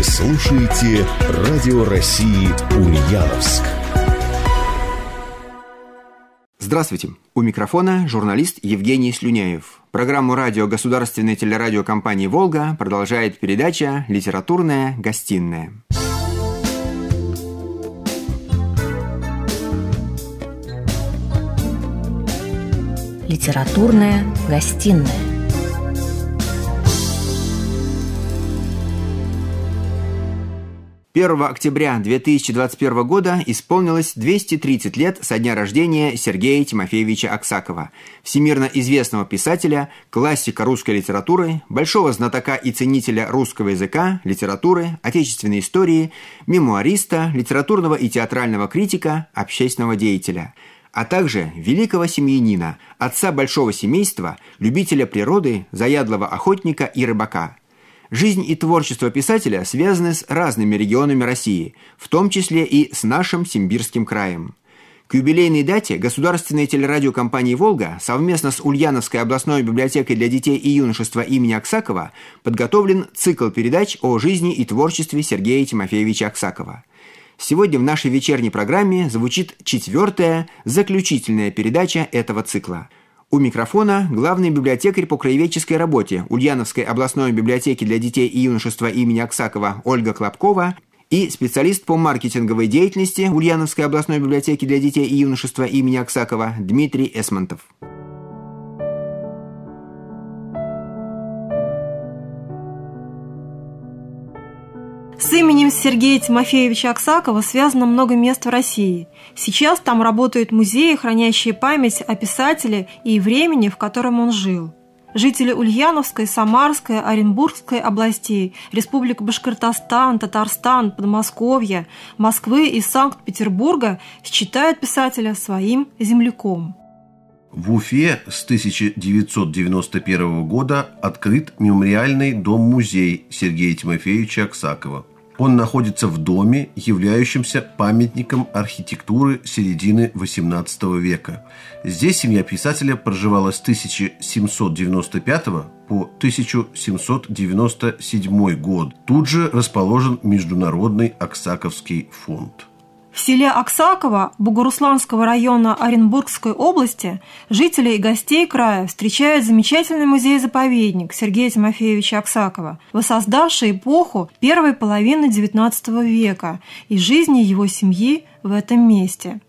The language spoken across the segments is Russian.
Вы слушаете Радио России Ульяновск. Здравствуйте. У микрофона журналист Евгений Слюняев. Программу радио государственной телерадиокомпании «Волга» продолжает передача «Литературная гостиная». Литературная гостиная. 1 октября 2021 года исполнилось 230 лет со дня рождения Сергея Тимофеевича Аксакова, всемирно известного писателя, классика русской литературы, большого знатока и ценителя русского языка, литературы, отечественной истории, мемуариста, литературного и театрального критика, общественного деятеля – а также великого семьянина, отца большого семейства, любителя природы, заядлого охотника и рыбака. Жизнь и творчество писателя связаны с разными регионами России, в том числе и с нашим Симбирским краем. К юбилейной дате государственная телерадиокомпания «Волга» совместно с Ульяновской областной библиотекой для детей и юношества имени Аксакова подготовлен цикл передач о жизни и творчестве Сергея Тимофеевича Аксакова. Сегодня в нашей вечерней программе звучит четвертая, заключительная передача этого цикла – у микрофона главный библиотекарь по краеведческой работе Ульяновской областной библиотеки для детей и юношества имени Аксакова Ольга Клопкова и специалист по маркетинговой деятельности Ульяновской областной библиотеки для детей и юношества имени Аксакова Дмитрий Эсмонтов. С именем Сергея Тимофеевича Аксакова связано много мест в России. Сейчас там работают музеи, хранящие память о писателе и времени, в котором он жил. Жители Ульяновской, Самарской, Оренбургской областей, Республик Башкортостан, Татарстан, Подмосковья, Москвы и Санкт-Петербурга считают писателя своим земляком. В Уфе с 1991 года открыт мемориальный дом-музей Сергея Тимофеевича Аксакова – он находится в доме, являющемся памятником архитектуры середины XVIII века. Здесь семья писателя проживала с 1795 по 1797 год. Тут же расположен Международный Оксаковский фонд. В селе Аксаково Бугурусланского района Оренбургской области жителей и гостей края встречает замечательный музей-заповедник Сергея Тимофеевича Аксакова, воссоздавший эпоху первой половины XIX века и жизни его семьи в этом месте.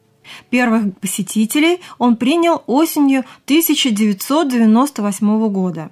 Первых посетителей он принял осенью 1998 года.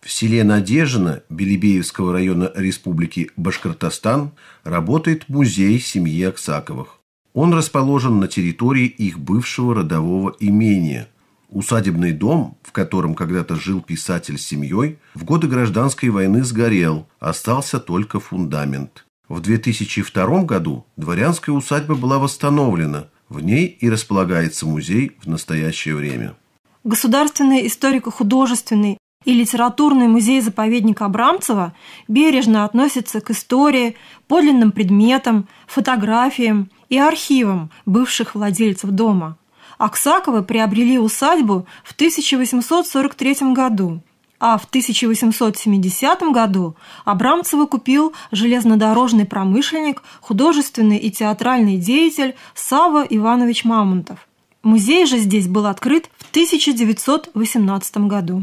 В селе Надежина Белебеевского района Республики Башкортостан работает музей семьи Аксаковых. Он расположен на территории их бывшего родового имения. Усадебный дом, в котором когда-то жил писатель с семьей, в годы гражданской войны сгорел, остался только фундамент. В 2002 году дворянская усадьба была восстановлена, в ней и располагается музей в настоящее время. Государственный историко-художественный и литературный музей-заповедник Абрамцева бережно относится к истории, подлинным предметам, фотографиям – и архивам бывших владельцев дома. Аксаковы приобрели усадьбу в 1843 году, а в 1870 году Абрамцева купил железнодорожный промышленник, художественный и театральный деятель Сава Иванович Мамонтов. Музей же здесь был открыт в 1918 году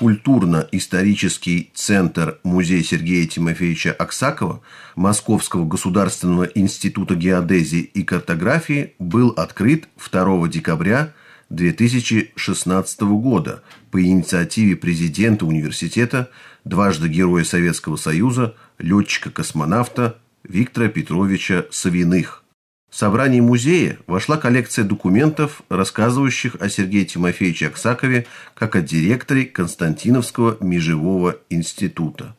культурно-исторический центр Музея Сергея Тимофеевича Аксакова Московского государственного института геодезии и картографии был открыт 2 декабря 2016 года по инициативе президента университета, дважды Героя Советского Союза, летчика-космонавта Виктора Петровича Савиных. В собрание музея вошла коллекция документов, рассказывающих о Сергее Тимофеевиче Аксакове как о директоре Константиновского межевого института.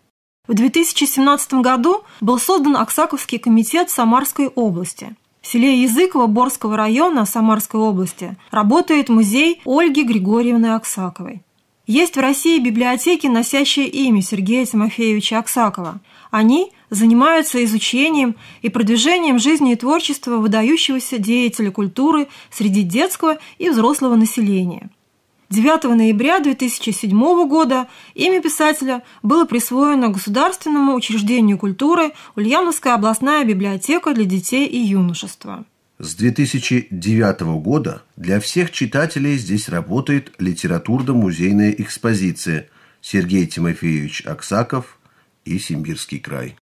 В 2017 году был создан Аксаковский комитет Самарской области. В селе Языково Борского района Самарской области работает музей Ольги Григорьевны Аксаковой. Есть в России библиотеки, носящие имя Сергея Тимофеевича Аксакова – они занимаются изучением и продвижением жизни и творчества выдающегося деятеля культуры среди детского и взрослого населения. 9 ноября 2007 года имя писателя было присвоено Государственному учреждению культуры Ульяновская областная библиотека для детей и юношества. С 2009 года для всех читателей здесь работает литературно-музейная экспозиция Сергей Тимофеевич Аксаков – и Симбирский край.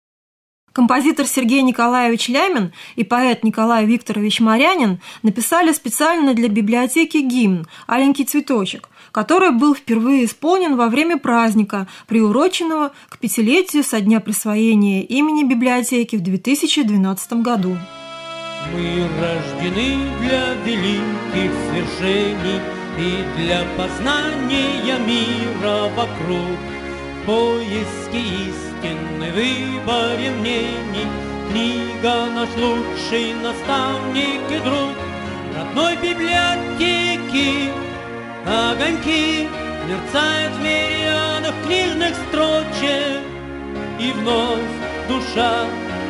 Композитор Сергей Николаевич Лямин и поэт Николай Викторович Марянин написали специально для библиотеки гимн «Аленький цветочек», который был впервые исполнен во время праздника, приуроченного к пятилетию со дня присвоения имени библиотеки в 2012 году. Мы рождены для великих свершений и для познания мира вокруг, поиски истины истинный выборе мнений. Книга наш лучший наставник и друг, Родной библиотеки огоньки Мерцают в мериадах книжных строчек, И вновь душа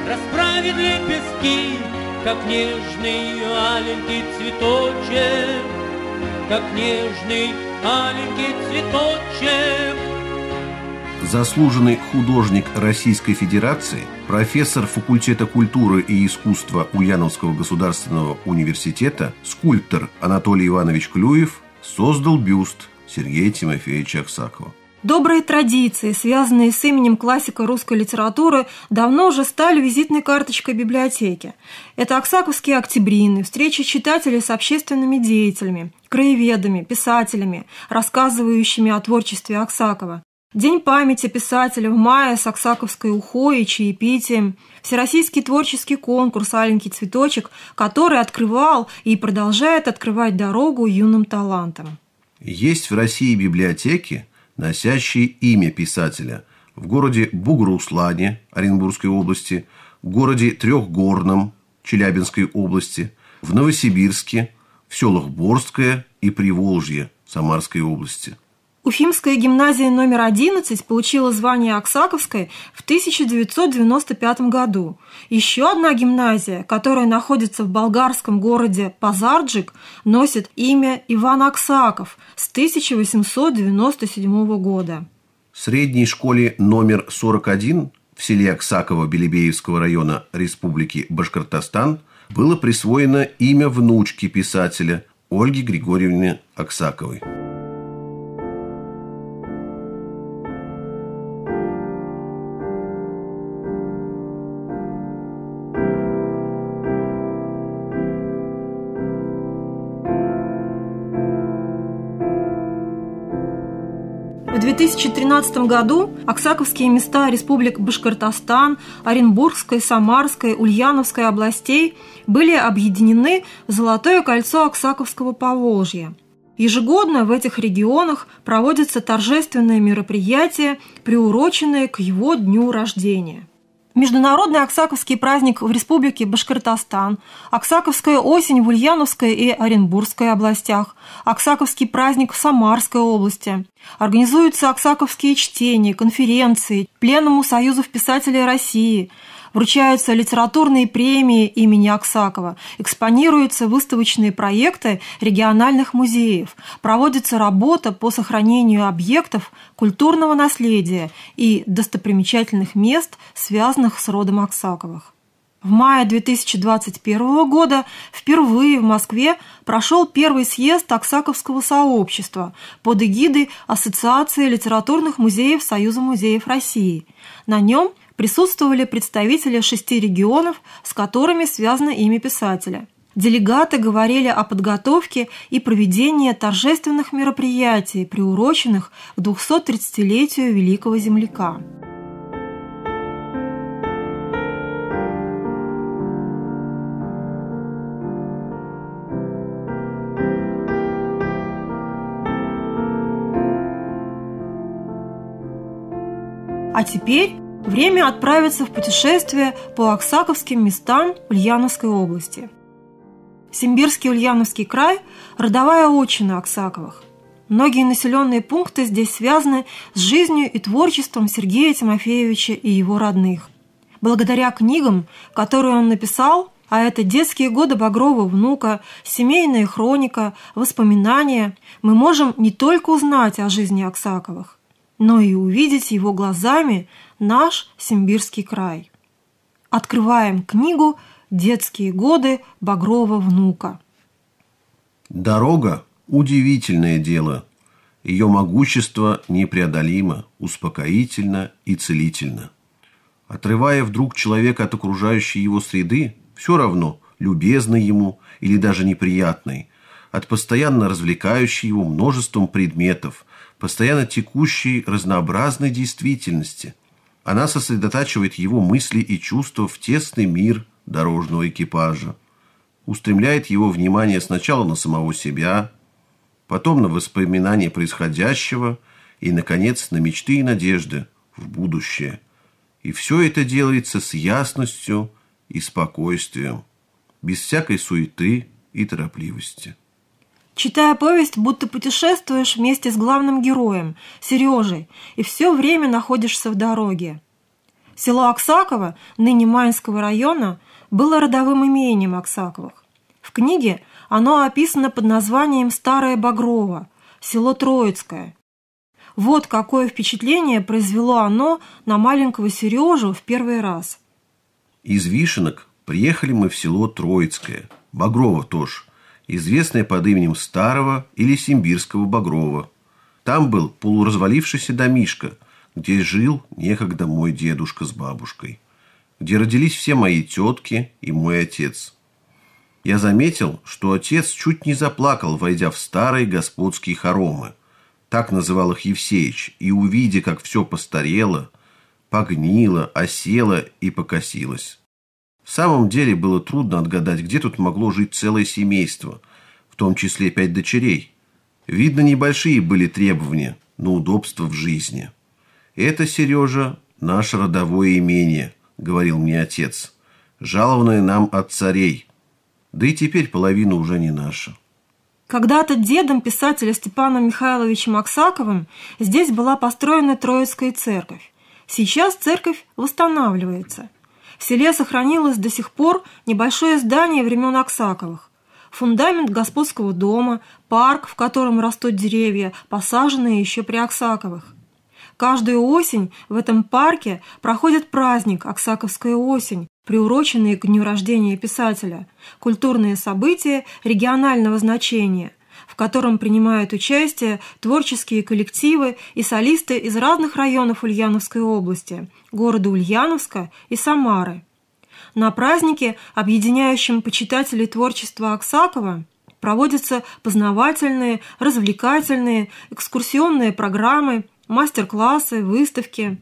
расправит лепестки, Как нежный аленький цветочек, Как нежный аленький цветочек заслуженный художник Российской Федерации, профессор факультета культуры и искусства Ульяновского государственного университета, скульптор Анатолий Иванович Клюев создал бюст Сергея Тимофеевича Аксакова. Добрые традиции, связанные с именем классика русской литературы, давно уже стали визитной карточкой библиотеки. Это Оксаковские октябрины, встречи читателей с общественными деятелями, краеведами, писателями, рассказывающими о творчестве Оксакова. День памяти писателя в мае с Аксаковской ухой и чаепитием, Всероссийский творческий конкурс «Аленький цветочек», который открывал и продолжает открывать дорогу юным талантам. Есть в России библиотеки, носящие имя писателя. В городе Бугруслане Оренбургской области, в городе Трехгорном Челябинской области, в Новосибирске, в селах Борское и Приволжье Самарской области – Уфимская гимназия номер 11 получила звание Оксаковской в 1995 году. Еще одна гимназия, которая находится в болгарском городе Пазарджик, носит имя Иван Аксаков с 1897 года. В средней школе номер 41 в селе Оксаково Белебеевского района Республики Башкортостан было присвоено имя внучки писателя Ольги Григорьевны Оксаковой. 2013 году Аксаковские места республик Башкортостан, Оренбургской, Самарской, Ульяновской областей были объединены в Золотое кольцо Аксаковского Поволжья. Ежегодно в этих регионах проводятся торжественные мероприятия, приуроченные к его дню рождения. Международный Аксаковский праздник в Республике Башкортостан, Аксаковская осень в Ульяновской и Оренбургской областях, Аксаковский праздник в Самарской области. Организуются аксаковские чтения, конференции, пленному Союзов писателей России – вручаются литературные премии имени Аксакова, экспонируются выставочные проекты региональных музеев, проводится работа по сохранению объектов культурного наследия и достопримечательных мест, связанных с родом Аксаковых. В мае 2021 года впервые в Москве прошел первый съезд Аксаковского сообщества под эгидой Ассоциации литературных музеев Союза музеев России. На нем – присутствовали представители шести регионов, с которыми связано имя писателя. Делегаты говорили о подготовке и проведении торжественных мероприятий, приуроченных к 230-летию Великого Земляка. А теперь Время отправиться в путешествие по Оксаковским местам Ульяновской области. Симбирский Ульяновский край – родовая отчина Оксаковых. Многие населенные пункты здесь связаны с жизнью и творчеством Сергея Тимофеевича и его родных. Благодаря книгам, которые он написал, а это «Детские годы Багрова внука», «Семейная хроника», «Воспоминания», мы можем не только узнать о жизни Оксаковых, но и увидеть его глазами наш Симбирский край. Открываем книгу «Детские годы Багрова внука». Дорога – удивительное дело. Ее могущество непреодолимо, успокоительно и целительно. Отрывая вдруг человека от окружающей его среды, все равно, любезной ему или даже неприятной, от постоянно развлекающей его множеством предметов – постоянно текущей разнообразной действительности. Она сосредотачивает его мысли и чувства в тесный мир дорожного экипажа. Устремляет его внимание сначала на самого себя, потом на воспоминания происходящего и, наконец, на мечты и надежды в будущее. И все это делается с ясностью и спокойствием, без всякой суеты и торопливости. Читая повесть, будто путешествуешь вместе с главным героем, Сережей, и все время находишься в дороге. Село Аксаково, ныне Майнского района, было родовым имением Аксаковых. В книге оно описано под названием «Старое Багрово», село Троицкое. Вот какое впечатление произвело оно на маленького Сережу в первый раз. Из Вишенок приехали мы в село Троицкое, Багрово тоже известное под именем Старого или Симбирского Багрова. Там был полуразвалившийся домишко, где жил некогда мой дедушка с бабушкой, где родились все мои тетки и мой отец. Я заметил, что отец чуть не заплакал, войдя в старые господские хоромы, так называл их Евсеич, и увидя, как все постарело, погнило, осело и покосилось. В самом деле было трудно отгадать, где тут могло жить целое семейство, в том числе пять дочерей. Видно, небольшие были требования на удобство в жизни. «Это, Сережа, наше родовое имение», — говорил мне отец, «жалованное нам от царей. Да и теперь половина уже не наша». Когда-то дедом писателя Степана Михайловича Максаковым здесь была построена Троицкая церковь. Сейчас церковь восстанавливается – в селе сохранилось до сих пор небольшое здание времен Оксаковых, Фундамент господского дома, парк, в котором растут деревья, посаженные еще при Оксаковых. Каждую осень в этом парке проходит праздник Оксаковская осень», приуроченный к дню рождения писателя, культурные события регионального значения, в котором принимают участие творческие коллективы и солисты из разных районов Ульяновской области, города Ульяновска и Самары. На празднике, объединяющем почитателей творчества Аксакова, проводятся познавательные, развлекательные, экскурсионные программы, мастер-классы, выставки.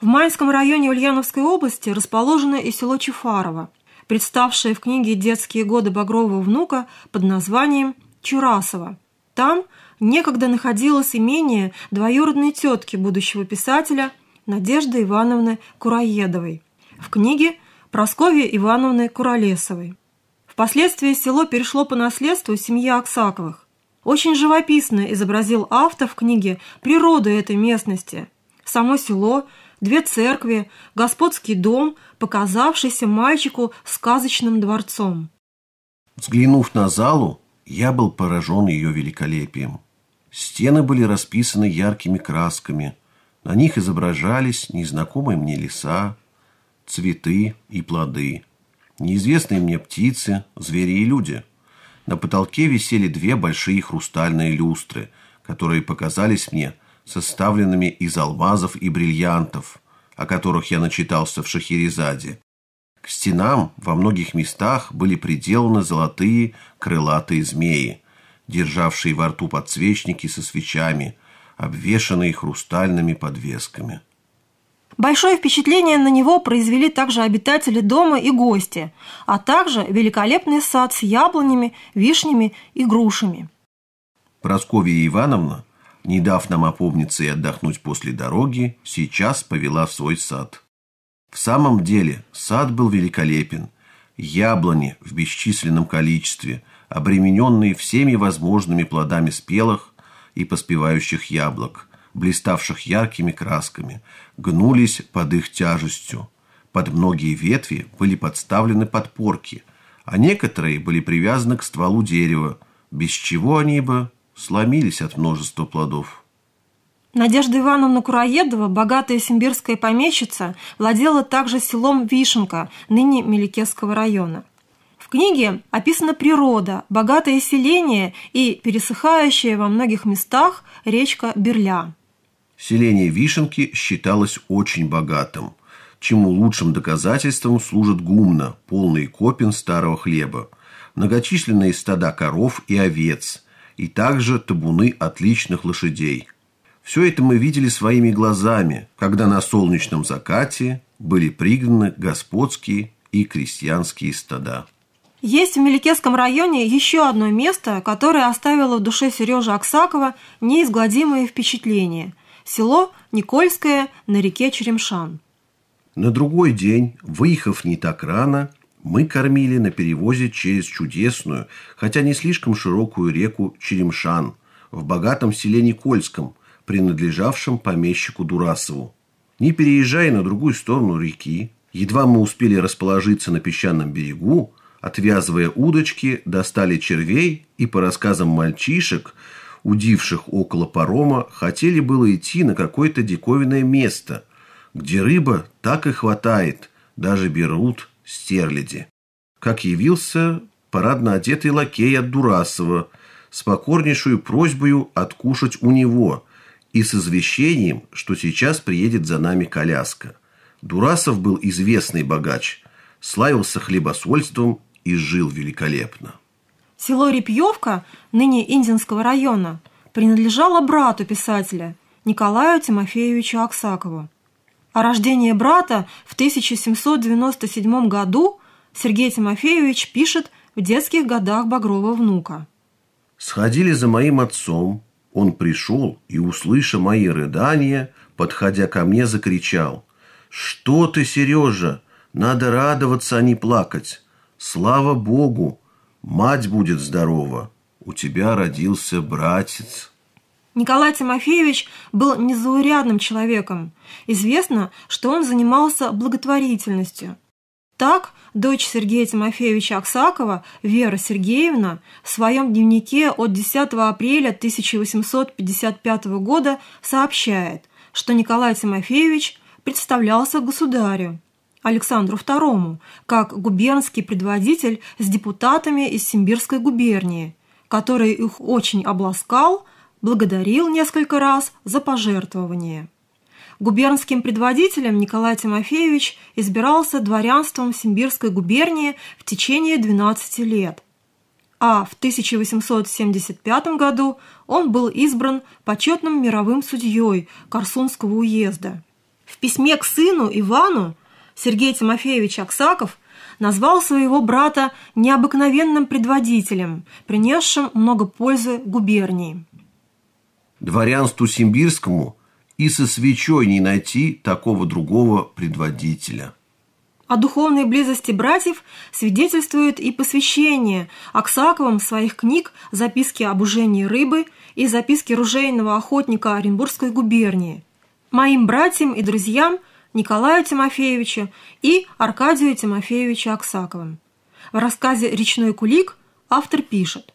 В Майском районе Ульяновской области расположено и село Чефарово, представшее в книге «Детские годы Багрового внука» под названием Чурасова. Там некогда находилось имение двоюродной тетки будущего писателя Надежды Ивановны Кураедовой в книге Просковья Ивановны Куролесовой. Впоследствии село перешло по наследству семье Аксаковых. Очень живописно изобразил автор в книге природу этой местности, само село, две церкви, господский дом, показавшийся мальчику сказочным дворцом. Взглянув на залу, я был поражен ее великолепием. Стены были расписаны яркими красками, на них изображались незнакомые мне леса, цветы и плоды, неизвестные мне птицы, звери и люди. На потолке висели две большие хрустальные люстры, которые показались мне составленными из алмазов и бриллиантов, о которых я начитался в Шахерезаде. К стенам во многих местах были приделаны золотые крылатые змеи, державшие во рту подсвечники со свечами, обвешанный хрустальными подвесками. Большое впечатление на него произвели также обитатели дома и гости, а также великолепный сад с яблонями, вишнями и грушами. Просковья Ивановна, не дав нам опомниться и отдохнуть после дороги, сейчас повела в свой сад. В самом деле сад был великолепен. Яблони в бесчисленном количестве, обремененные всеми возможными плодами спелых, и поспевающих яблок, блиставших яркими красками, гнулись под их тяжестью. Под многие ветви были подставлены подпорки, а некоторые были привязаны к стволу дерева, без чего они бы сломились от множества плодов. Надежда Ивановна Кураедова, богатая симбирская помещица, владела также селом Вишенка, ныне Меликесского района книге описана природа, богатое селение и пересыхающая во многих местах речка Берля. Селение Вишенки считалось очень богатым, чему лучшим доказательством служит гумна, полный копин старого хлеба, многочисленные стада коров и овец, и также табуны отличных лошадей. Все это мы видели своими глазами, когда на солнечном закате были пригнаны господские и крестьянские стада. Есть в Меликесском районе еще одно место, которое оставило в душе Сережи Аксакова неизгладимые впечатления – село Никольское на реке Черемшан. На другой день, выехав не так рано, мы кормили на перевозе через чудесную, хотя не слишком широкую реку Черемшан в богатом селе Никольском, принадлежавшем помещику Дурасову. Не переезжая на другую сторону реки, едва мы успели расположиться на песчаном берегу, отвязывая удочки, достали червей и, по рассказам мальчишек, удивших около парома, хотели было идти на какое-то диковинное место, где рыба так и хватает, даже берут стерляди. Как явился парадно одетый лакей от Дурасова с покорнейшую просьбою откушать у него и с извещением, что сейчас приедет за нами коляска. Дурасов был известный богач, славился хлебосольством и жил великолепно. Село Репьевка, ныне Индинского района, принадлежало брату писателя Николаю Тимофеевичу Аксакову. О рождении брата в 1797 году Сергей Тимофеевич пишет в детских годах Багрова внука. «Сходили за моим отцом. Он пришел и, услыша мои рыдания, подходя ко мне, закричал. «Что ты, Сережа? Надо радоваться, а не плакать. Слава Богу, мать будет здорова. У тебя родился братец. Николай Тимофеевич был незаурядным человеком. Известно, что он занимался благотворительностью. Так, дочь Сергея Тимофеевича Аксакова, Вера Сергеевна, в своем дневнике от 10 апреля 1855 года сообщает, что Николай Тимофеевич представлялся государю Александру II, как губернский предводитель с депутатами из Симбирской губернии, который их очень обласкал, благодарил несколько раз за пожертвование. Губернским предводителем Николай Тимофеевич избирался дворянством Симбирской губернии в течение 12 лет, а в 1875 году он был избран почетным мировым судьей Корсунского уезда. В письме к сыну Ивану Сергей Тимофеевич Аксаков назвал своего брата необыкновенным предводителем, принесшим много пользы губернии. Дворянству симбирскому и со свечой не найти такого другого предводителя. О духовной близости братьев свидетельствует и посвящение Аксаковым своих книг «Записки об ужении рыбы» и «Записки ружейного охотника Оренбургской губернии». Моим братьям и друзьям – Николая Тимофеевича и Аркадия Тимофеевича Аксаковым. В рассказе «Речной кулик» автор пишет.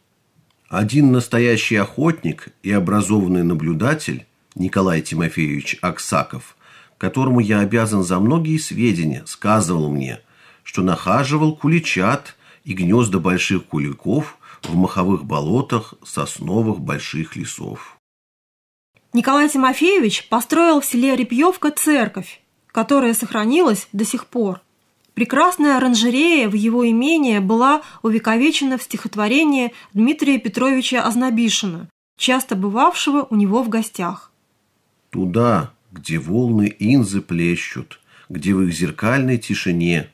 Один настоящий охотник и образованный наблюдатель Николай Тимофеевич Аксаков, которому я обязан за многие сведения, сказывал мне, что нахаживал куличат и гнезда больших куликов в маховых болотах сосновых больших лесов. Николай Тимофеевич построил в селе Репьевка церковь, которая сохранилась до сих пор. Прекрасная оранжерея в его имении была увековечена в стихотворении Дмитрия Петровича Ознобишина, часто бывавшего у него в гостях. «Туда, где волны инзы плещут, где в их зеркальной тишине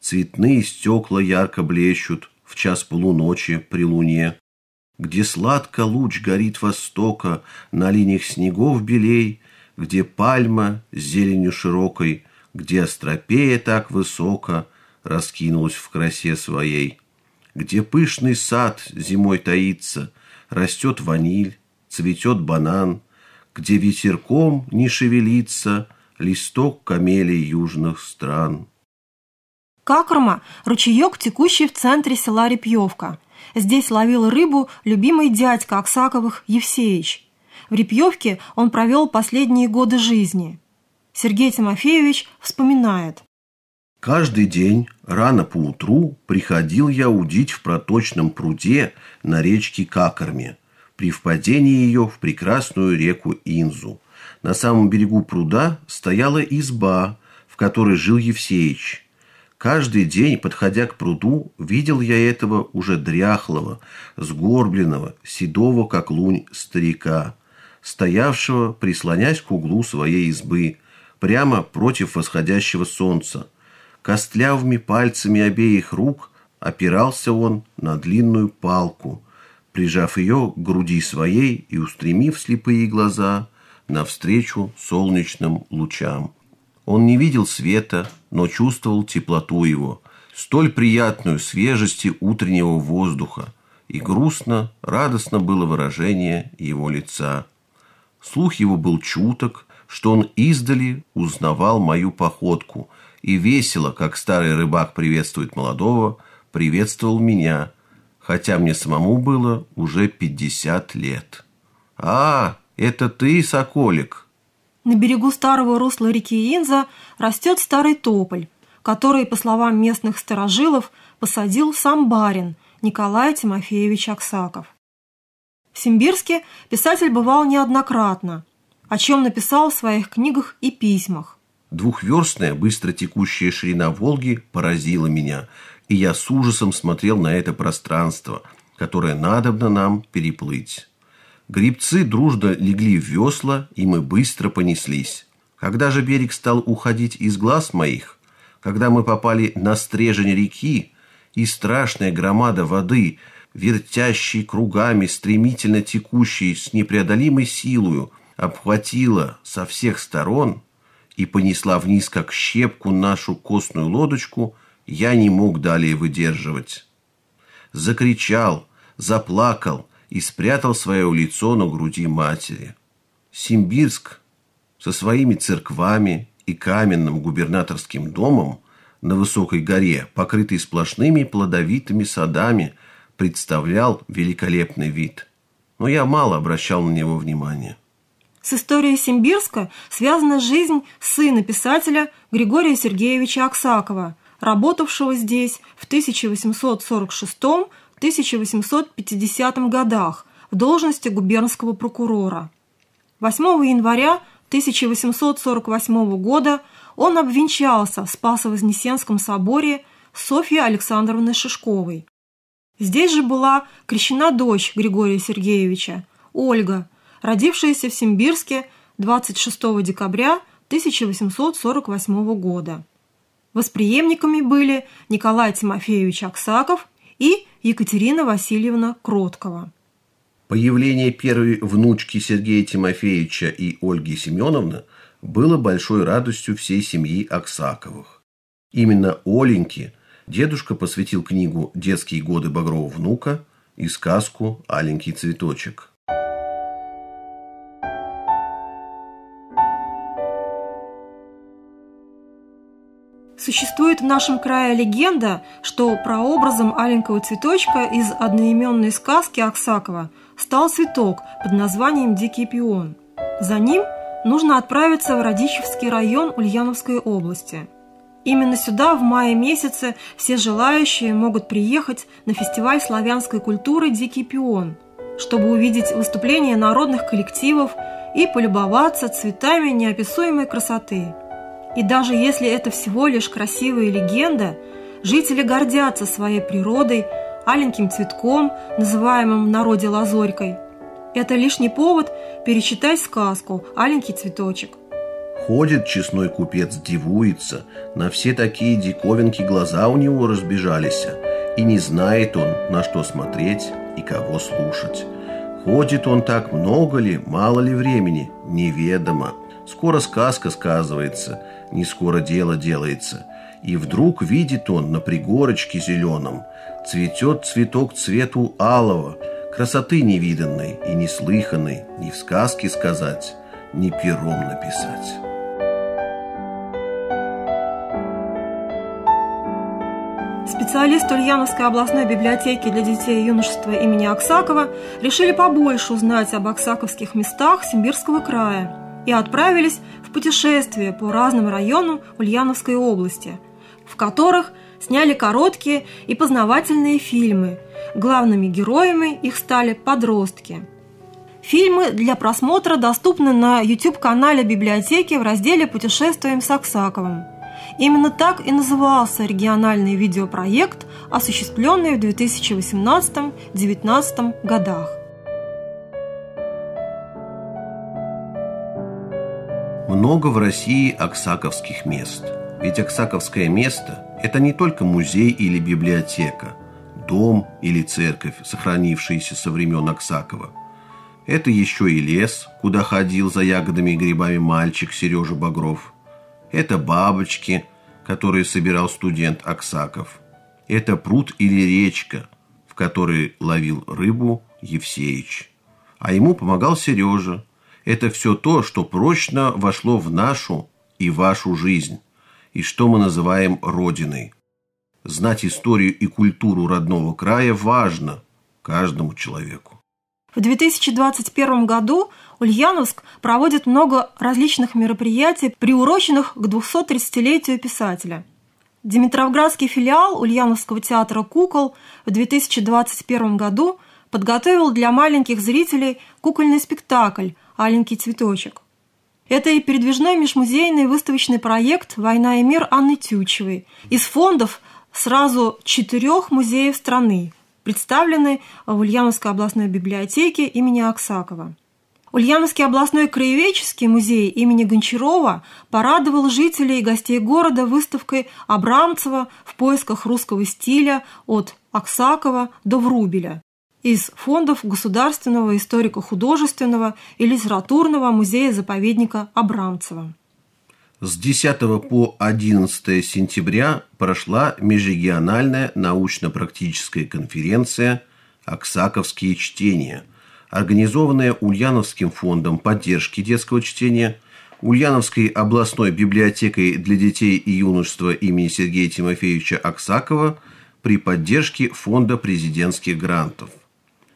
цветные стекла ярко блещут в час полуночи при луне, где сладко луч горит востока на линиях снегов белей, где пальма с зеленью широкой, Где остропея так высоко Раскинулась в красе своей, Где пышный сад зимой таится, Растет ваниль, цветет банан, Где ветерком не шевелится Листок камелий южных стран. Какрма ручеек, текущий в центре села Репьевка. Здесь ловил рыбу любимый дядька Оксаковых Евсеич – в Репьевке он провел последние годы жизни. Сергей Тимофеевич вспоминает. Каждый день рано поутру приходил я удить в проточном пруде на речке Какорме, при впадении ее в прекрасную реку Инзу. На самом берегу пруда стояла изба, в которой жил Евсеич. Каждый день, подходя к пруду, видел я этого уже дряхлого, сгорбленного, седого, как лунь, старика стоявшего, прислонясь к углу своей избы, прямо против восходящего солнца. Костлявыми пальцами обеих рук опирался он на длинную палку, прижав ее к груди своей и устремив слепые глаза навстречу солнечным лучам. Он не видел света, но чувствовал теплоту его, столь приятную свежести утреннего воздуха, и грустно, радостно было выражение его лица – Слух его был чуток, что он издали узнавал мою походку и весело, как старый рыбак приветствует молодого, приветствовал меня, хотя мне самому было уже пятьдесят лет. «А, это ты, соколик?» На берегу старого русла реки Инза растет старый тополь, который, по словам местных старожилов, посадил сам барин Николай Тимофеевич Аксаков. В Симбирске писатель бывал неоднократно, о чем написал в своих книгах и письмах. Двухверстная, быстро текущая ширина Волги поразила меня, и я с ужасом смотрел на это пространство, которое надобно нам переплыть. Грибцы дружно легли в весла, и мы быстро понеслись. Когда же берег стал уходить из глаз моих, когда мы попали на стрежень реки, и страшная громада воды – вертящей кругами, стремительно текущей с непреодолимой силою, обхватила со всех сторон и понесла вниз, как щепку, нашу костную лодочку, я не мог далее выдерживать. Закричал, заплакал и спрятал свое лицо на груди матери. Симбирск со своими церквами и каменным губернаторским домом на высокой горе, покрытый сплошными плодовитыми садами – представлял великолепный вид. Но я мало обращал на него внимания. С историей Симбирска связана жизнь сына писателя Григория Сергеевича Аксакова, работавшего здесь в 1846-1850 годах в должности губернского прокурора. 8 января 1848 года он обвенчался в Спасо-Вознесенском соборе Софьи Александровны Шишковой, Здесь же была крещена дочь Григория Сергеевича, Ольга, родившаяся в Симбирске 26 декабря 1848 года. Восприемниками были Николай Тимофеевич Аксаков и Екатерина Васильевна Кроткова. Появление первой внучки Сергея Тимофеевича и Ольги Семеновны было большой радостью всей семьи Аксаковых. Именно Оленьки дедушка посвятил книгу «Детские годы Багрова внука» и сказку «Аленький цветочек». Существует в нашем крае легенда, что прообразом аленького цветочка из одноименной сказки Аксакова стал цветок под названием «Дикий пион». За ним нужно отправиться в Радищевский район Ульяновской области – Именно сюда в мае месяце все желающие могут приехать на фестиваль славянской культуры «Дикий пион», чтобы увидеть выступления народных коллективов и полюбоваться цветами неописуемой красоты. И даже если это всего лишь красивая легенда, жители гордятся своей природой, аленьким цветком, называемым в народе лазорькой. Это лишний повод перечитать сказку «Аленький цветочек». Ходит честной купец, дивуется, на все такие диковинки глаза у него разбежались, и не знает он, на что смотреть и кого слушать. Ходит он так много ли, мало ли времени, неведомо. Скоро сказка сказывается, не скоро дело делается. И вдруг видит он на пригорочке зеленом цветет цветок цвету алого, красоты невиданной и неслыханной, ни в сказке сказать, ни пером написать. Специалисты Ульяновской областной библиотеки для детей и юношества имени Аксакова решили побольше узнать об аксаковских местах Симбирского края и отправились в путешествие по разным районам Ульяновской области, в которых сняли короткие и познавательные фильмы. Главными героями их стали подростки. Фильмы для просмотра доступны на YouTube-канале библиотеки в разделе «Путешествуем с Аксаковым». Именно так и назывался региональный видеопроект, осуществленный в 2018-2019 годах. Много в России оксаковских мест. Ведь оксаковское место – это не только музей или библиотека, дом или церковь, сохранившиеся со времен Оксакова. Это еще и лес, куда ходил за ягодами и грибами мальчик Сережа Багров – это бабочки, которые собирал студент Аксаков. Это пруд или речка, в которой ловил рыбу Евсеич. А ему помогал Сережа. Это все то, что прочно вошло в нашу и вашу жизнь, и что мы называем Родиной. Знать историю и культуру родного края важно каждому человеку. В 2021 году Ульяновск проводит много различных мероприятий, приуроченных к 230-летию писателя. Димитровградский филиал Ульяновского театра «Кукол» в 2021 году подготовил для маленьких зрителей кукольный спектакль «Аленький цветочек». Это и передвижной межмузейный выставочный проект «Война и мир» Анны Тючевой из фондов сразу четырех музеев страны – представлены в Ульяновской областной библиотеке имени Аксакова. Ульяновский областной краеведческий музей имени Гончарова порадовал жителей и гостей города выставкой Абрамцева в поисках русского стиля от Аксакова до Врубеля из фондов Государственного историко-художественного и литературного музея-заповедника Абрамцева. С 10 по 11 сентября прошла межрегиональная научно-практическая конференция «Оксаковские чтения», организованная Ульяновским фондом поддержки детского чтения, Ульяновской областной библиотекой для детей и юношества имени Сергея Тимофеевича Аксакова при поддержке Фонда президентских грантов.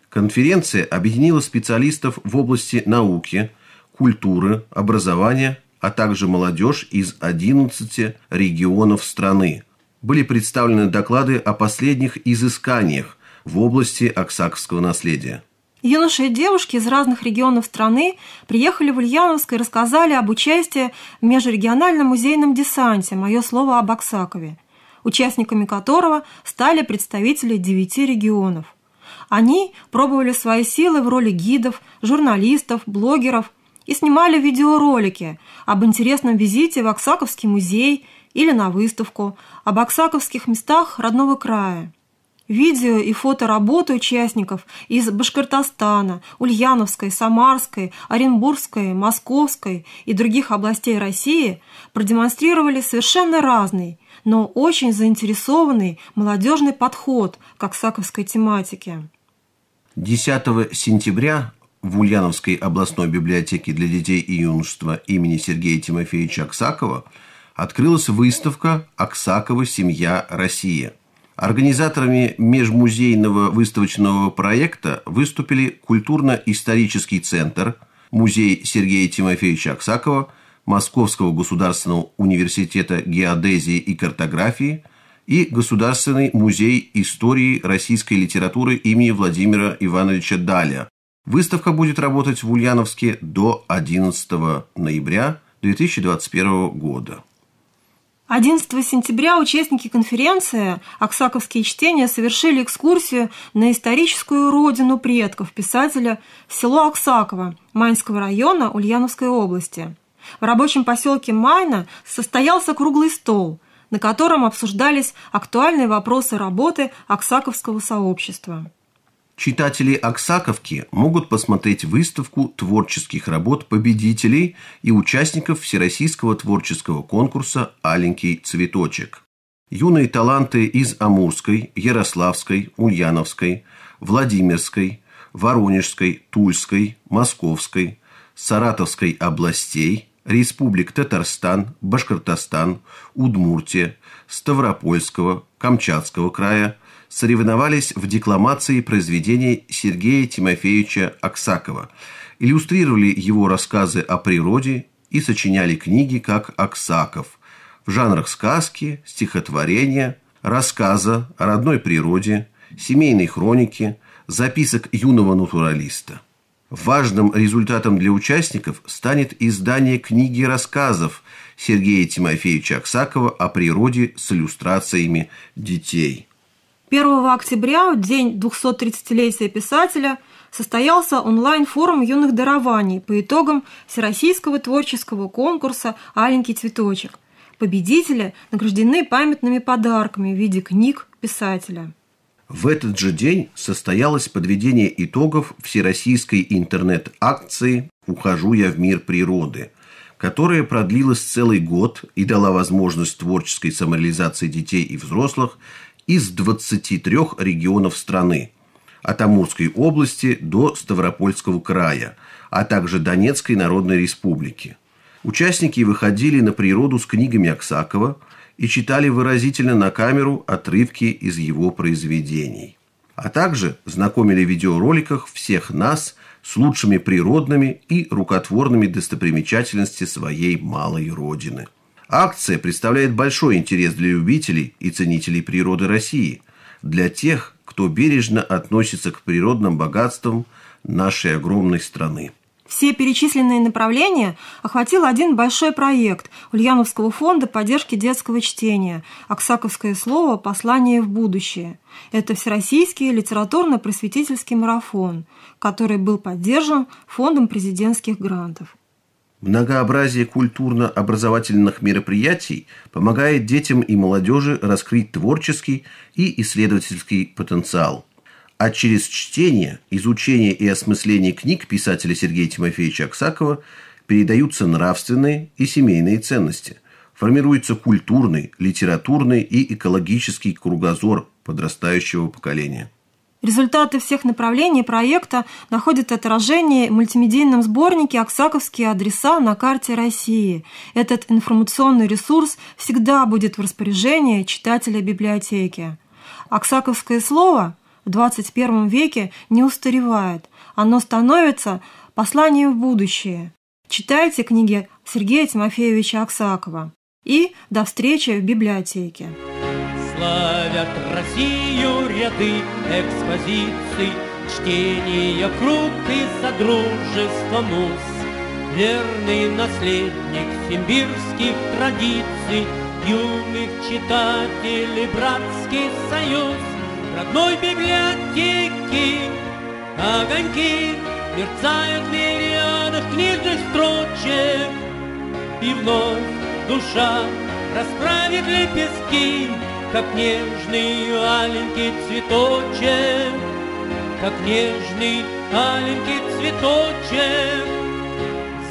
Конференция объединила специалистов в области науки, культуры, образования, а также молодежь из 11 регионов страны. Были представлены доклады о последних изысканиях в области аксакского наследия. Юноши и девушки из разных регионов страны приехали в Ульяновск и рассказали об участии в межрегиональном музейном десанте «Мое слово об Оксакове участниками которого стали представители девяти регионов. Они пробовали свои силы в роли гидов, журналистов, блогеров, и снимали видеоролики об интересном визите в Оксаковский музей или на выставку, об Оксаковских местах родного края. Видео и фото работы участников из Башкортостана, Ульяновской, Самарской, Оренбургской, Московской и других областей России продемонстрировали совершенно разный, но очень заинтересованный молодежный подход к Оксаковской тематике. 10 сентября в Ульяновской областной библиотеке для детей и юношества имени Сергея Тимофеевича Аксакова открылась выставка «Аксакова. Семья. Россия». Организаторами межмузейного выставочного проекта выступили Культурно-исторический центр, музей Сергея Тимофеевича Аксакова, Московского государственного университета геодезии и картографии и Государственный музей истории российской литературы имени Владимира Ивановича Даля, Выставка будет работать в Ульяновске до 11 ноября 2021 года. 11 сентября участники конференции «Оксаковские чтения» совершили экскурсию на историческую родину предков писателя в село Оксаково Майнского района Ульяновской области. В рабочем поселке Майна состоялся круглый стол, на котором обсуждались актуальные вопросы работы Оксаковского сообщества. Читатели Оксаковки могут посмотреть выставку творческих работ победителей и участников Всероссийского творческого конкурса «Аленький цветочек». Юные таланты из Амурской, Ярославской, Ульяновской, Владимирской, Воронежской, Тульской, Московской, Саратовской областей, Республик Татарстан, Башкортостан, Удмуртия, Ставропольского, Камчатского края – соревновались в декламации произведений Сергея Тимофеевича Аксакова, иллюстрировали его рассказы о природе и сочиняли книги как Аксаков в жанрах сказки, стихотворения, рассказа о родной природе, семейной хроники, записок юного натуралиста. Важным результатом для участников станет издание книги рассказов Сергея Тимофеевича Аксакова о природе с иллюстрациями детей. 1 октября, день 230-летия писателя, состоялся онлайн-форум юных дарований по итогам Всероссийского творческого конкурса «Аленький цветочек». Победители награждены памятными подарками в виде книг писателя. В этот же день состоялось подведение итогов всероссийской интернет-акции «Ухожу я в мир природы», которая продлилась целый год и дала возможность творческой самореализации детей и взрослых из 23 регионов страны от Амурской области до Ставропольского края, а также Донецкой Народной Республики. Участники выходили на природу с книгами Аксакова и читали выразительно на камеру отрывки из его произведений. А также знакомили в видеороликах всех нас с лучшими природными и рукотворными достопримечательностями своей малой родины – Акция представляет большой интерес для любителей и ценителей природы России, для тех, кто бережно относится к природным богатствам нашей огромной страны. Все перечисленные направления охватил один большой проект Ульяновского фонда поддержки детского чтения «Аксаковское слово. Послание в будущее». Это всероссийский литературно-просветительский марафон, который был поддержан Фондом президентских грантов. Многообразие культурно-образовательных мероприятий помогает детям и молодежи раскрыть творческий и исследовательский потенциал. А через чтение, изучение и осмысление книг писателя Сергея Тимофеевича Аксакова передаются нравственные и семейные ценности. Формируется культурный, литературный и экологический кругозор подрастающего поколения. Результаты всех направлений проекта находят отражение в мультимедийном сборнике «Оксаковские адреса на карте России». Этот информационный ресурс всегда будет в распоряжении читателя библиотеки. Оксаковское слово в 21 веке не устаревает. Оно становится посланием в будущее. Читайте книги Сергея Тимофеевича Оксакова. И до встречи в библиотеке славят Россию ряды экспозиций, Чтение круг и содружество мус, Верный наследник симбирских традиций, Юных читателей братский союз, Родной библиотеки огоньки Мерцают в мириадах книжных строчек, И вновь душа расправит лепестки как нежный маленький цветочек, Как нежный маленький цветочек.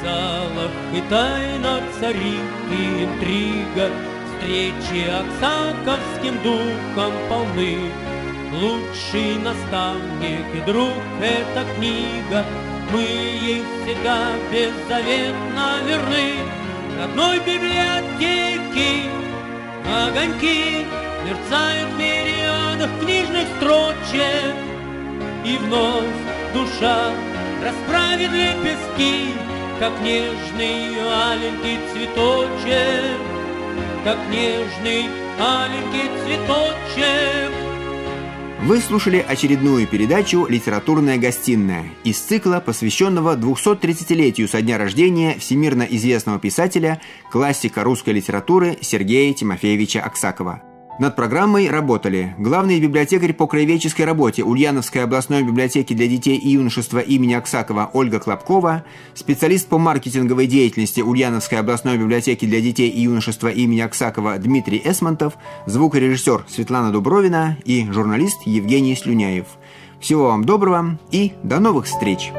Залах и тайна царит и интрига, Встречи оксаковским духом полны. Лучший наставник и друг — эта книга, Мы ей всегда беззаветно верны. Родной библиотеки огоньки Мерцают в мириадах книжных строчек, И вновь душа расправит лепестки, Как нежный аленький цветочек, Как нежный аленький цветочек. Вы слушали очередную передачу «Литературная гостиная» из цикла, посвященного 230-летию со дня рождения всемирно известного писателя, классика русской литературы Сергея Тимофеевича Аксакова – над программой работали главный библиотекарь по краеведческой работе Ульяновской областной библиотеки для детей и юношества имени Аксакова Ольга Клопкова, специалист по маркетинговой деятельности Ульяновской областной библиотеки для детей и юношества имени Аксакова Дмитрий Эсмонтов, звукорежиссер Светлана Дубровина и журналист Евгений Слюняев. Всего вам доброго и до новых встреч!